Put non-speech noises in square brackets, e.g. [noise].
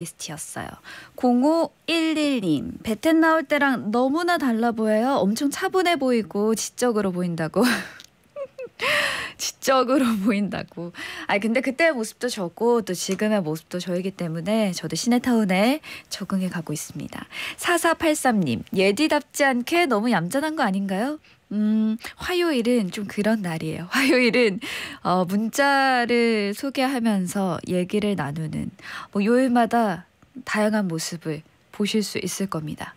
리스트였어요. 0511님, 베텐 나올 때랑 너무나 달라 보여요. 엄청 차분해 보이고 지적으로 보인다고. [laughs] 지적으로 [laughs] 보인다고. 아니 근데 그때의 모습도 저고 또 지금의 모습도 저이기 때문에 저도 시내타운에 적응해 가고 있습니다. 4483님 예디답지 않게 너무 얌전한 거 아닌가요? 음, 화요일은 좀 그런 날이에요. [laughs] 화요일은 어, 문자를 소개하면서 얘기를 나누는 뭐 요일마다 다양한 모습을 보실 수 있을 겁니다.